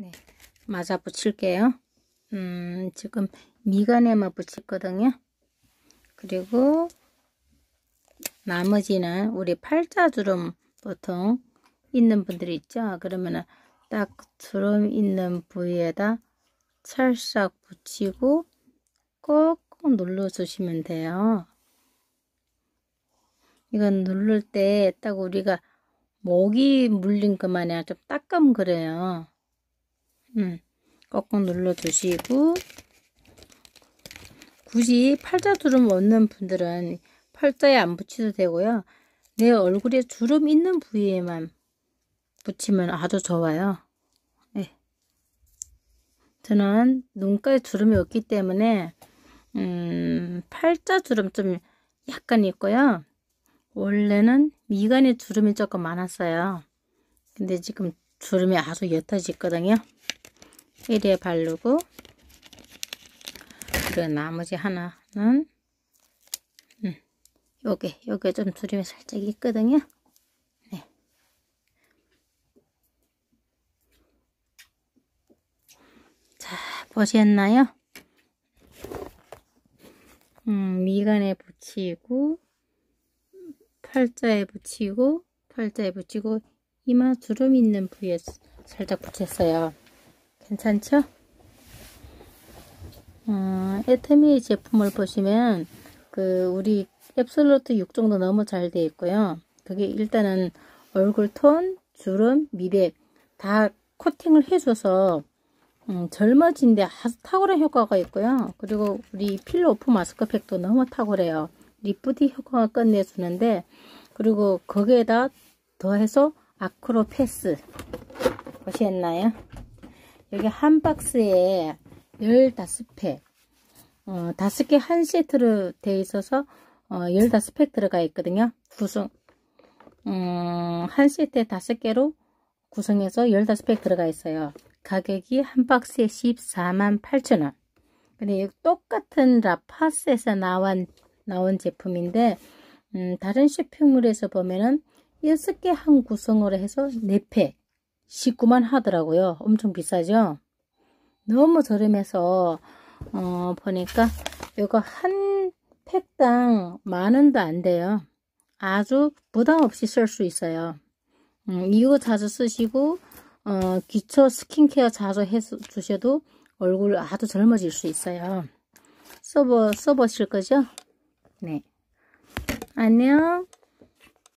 네. 맞아 붙일게요. 음, 지금 미간에만 뭐 붙였거든요. 그리고 나머지는 우리 팔자주름 보통 있는 분들이 있죠. 그러면은 딱 주름 있는 부위에다 철싹 붙이고 꼭꼭 눌러주시면 돼요. 이건 누를 때 딱 우리가 목이 물린 그만이야 좀따끔그래요 음, 꺽 눌러주시고 굳이 팔자 주름 없는 분들은 팔자에 안 붙여도 되고요. 내 얼굴에 주름 있는 부위에만 붙이면 아주 좋아요. 네. 저는 눈가에 주름이 없기 때문에 음, 팔자 주름 좀 약간 있고요. 원래는 미간에 주름이 조금 많았어요. 근데 지금 주름이 아주 옅어지거든요 이리에 바르고 그 나머지 하나는 음, 요게 요게 좀 두림이 살짝 있거든요 네. 자 보셨나요? 음, 미간에 붙이고 팔자에 붙이고 팔자에 붙이고 이마 주름 있는 부위에 살짝 붙였어요 괜찮죠? 어, 에테미 제품을 보시면 그 우리 앱솔루트 6종도 너무 잘 되어 있고요. 그게 일단은 얼굴 톤, 주름, 미백 다 코팅을 해줘서 음, 젊어진데 아주 탁월한 효과가 있고요. 그리고 우리 필로 오프 마스크팩도 너무 탁월해요. 리프디 효과가 끝내주는데 그리고 거기에다 더해서 아크로 패스 보시겠나요? 여기 한 박스에 15팩 어, 5개 한 세트로 되어 있어서 어, 15팩 들어가 있거든요. 구성 음, 한 세트에 5개로 구성해서 15팩 들어가 있어요. 가격이 한 박스에 14만 8천원 근데 똑같은 라파스에서 나온, 나온 제품인데 음, 다른 쇼핑몰에서 보면은 6개 한 구성으로 해서 4팩 19만 하더라고요. 엄청 비싸죠? 너무 저렴해서 어, 보니까 이거 한 팩당 만원도 안 돼요. 아주 부담 없이 쓸 수 있어요. 음, 이거 자주 쓰시고 어, 기초 스킨케어 자주 해주셔도 얼굴 아주 젊어질 수 있어요. 써보, 써보실 거죠? 네. 안녕.